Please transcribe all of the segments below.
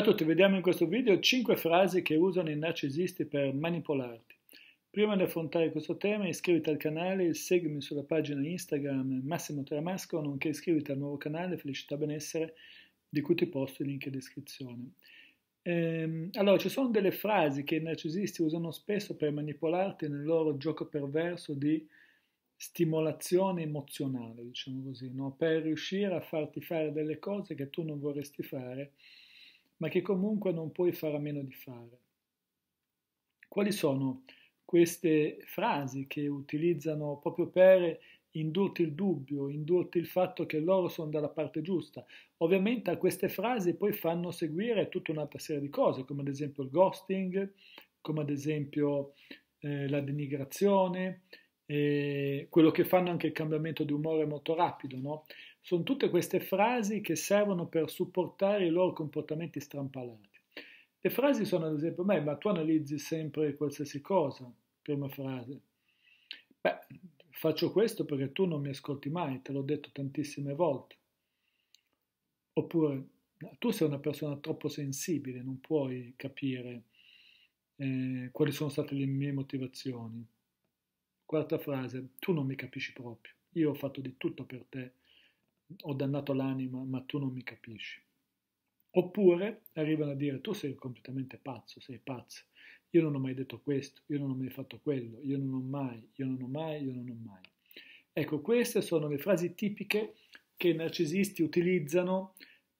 Ciao a tutti, vediamo in questo video 5 frasi che usano i narcisisti per manipolarti. Prima di affrontare questo tema iscriviti al canale, seguimi sulla pagina Instagram Massimo Tramasco, nonché iscriviti al nuovo canale Felicità Benessere di cui ti posto il link in descrizione. Ehm, allora, ci sono delle frasi che i narcisisti usano spesso per manipolarti nel loro gioco perverso di stimolazione emozionale, diciamo così, no? per riuscire a farti fare delle cose che tu non vorresti fare ma che comunque non puoi fare a meno di fare. Quali sono queste frasi che utilizzano proprio per indurti il dubbio, indurti il fatto che loro sono dalla parte giusta. Ovviamente a queste frasi poi fanno seguire tutta un'altra serie di cose, come ad esempio il ghosting, come ad esempio eh, la denigrazione, eh, quello che fanno anche il cambiamento di umore molto rapido, no? Sono tutte queste frasi che servono per supportare i loro comportamenti strampalati. Le frasi sono ad esempio, beh, ma tu analizzi sempre qualsiasi cosa, prima frase. Beh, faccio questo perché tu non mi ascolti mai, te l'ho detto tantissime volte. Oppure, tu sei una persona troppo sensibile, non puoi capire eh, quali sono state le mie motivazioni. Quarta frase, tu non mi capisci proprio, io ho fatto di tutto per te ho dannato l'anima ma tu non mi capisci. Oppure arrivano a dire tu sei completamente pazzo, sei pazzo, io non ho mai detto questo, io non ho mai fatto quello, io non ho mai, io non ho mai, io non ho mai. Ecco, queste sono le frasi tipiche che i narcisisti utilizzano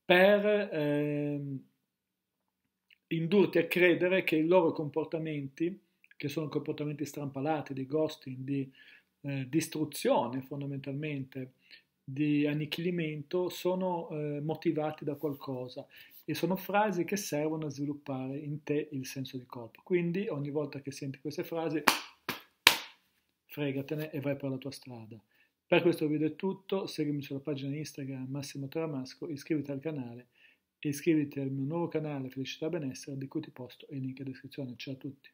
per eh, indurti a credere che i loro comportamenti, che sono comportamenti strampalati, di ghosting, di eh, distruzione fondamentalmente di annichilimento sono eh, motivati da qualcosa e sono frasi che servono a sviluppare in te il senso di colpa. Quindi ogni volta che senti queste frasi, fregatene e vai per la tua strada. Per questo video è tutto, seguimi sulla pagina Instagram Massimo Taramasco, iscriviti al canale e iscriviti al mio nuovo canale Felicità Benessere di cui ti posto il link in descrizione. Ciao a tutti!